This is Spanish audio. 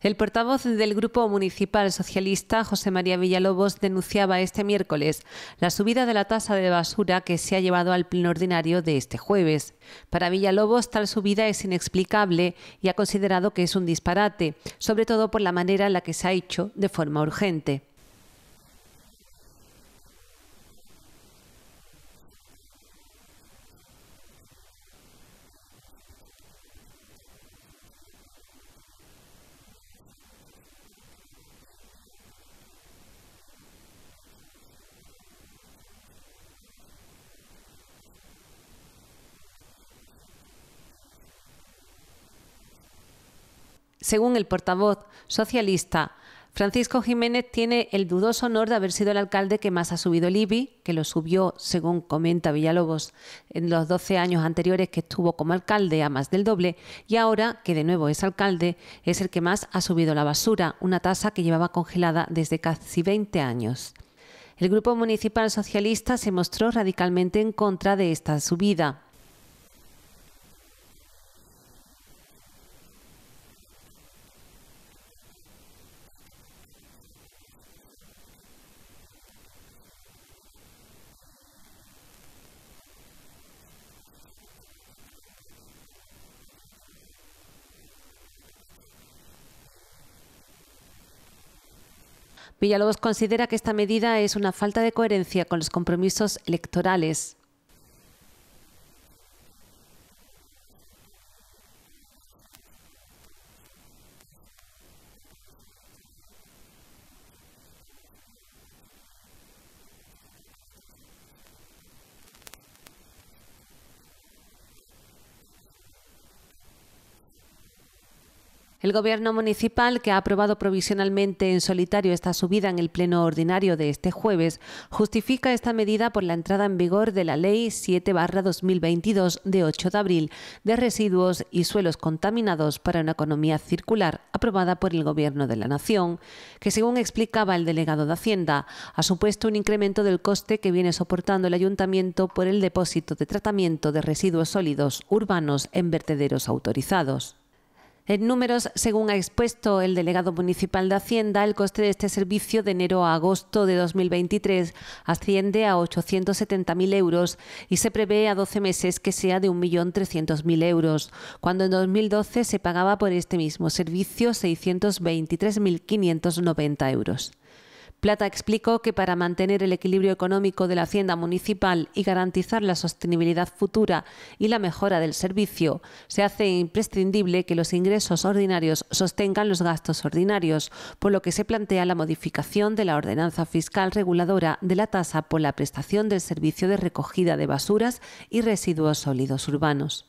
El portavoz del Grupo Municipal Socialista, José María Villalobos, denunciaba este miércoles la subida de la tasa de basura que se ha llevado al pleno ordinario de este jueves. Para Villalobos, tal subida es inexplicable y ha considerado que es un disparate, sobre todo por la manera en la que se ha hecho de forma urgente. Según el portavoz socialista, Francisco Jiménez tiene el dudoso honor de haber sido el alcalde que más ha subido el IBI, que lo subió, según comenta Villalobos, en los 12 años anteriores que estuvo como alcalde a más del doble, y ahora, que de nuevo es alcalde, es el que más ha subido la basura, una tasa que llevaba congelada desde casi 20 años. El Grupo Municipal Socialista se mostró radicalmente en contra de esta subida. Villalobos considera que esta medida es una falta de coherencia con los compromisos electorales El Gobierno municipal, que ha aprobado provisionalmente en solitario esta subida en el Pleno Ordinario de este jueves, justifica esta medida por la entrada en vigor de la Ley 7-2022 de 8 de abril de residuos y suelos contaminados para una economía circular aprobada por el Gobierno de la Nación, que según explicaba el delegado de Hacienda, ha supuesto un incremento del coste que viene soportando el Ayuntamiento por el depósito de tratamiento de residuos sólidos urbanos en vertederos autorizados. En números, según ha expuesto el delegado municipal de Hacienda, el coste de este servicio de enero a agosto de 2023 asciende a 870.000 euros y se prevé a 12 meses que sea de 1.300.000 euros, cuando en 2012 se pagaba por este mismo servicio 623.590 euros. Plata explicó que para mantener el equilibrio económico de la hacienda municipal y garantizar la sostenibilidad futura y la mejora del servicio, se hace imprescindible que los ingresos ordinarios sostengan los gastos ordinarios, por lo que se plantea la modificación de la ordenanza fiscal reguladora de la tasa por la prestación del servicio de recogida de basuras y residuos sólidos urbanos.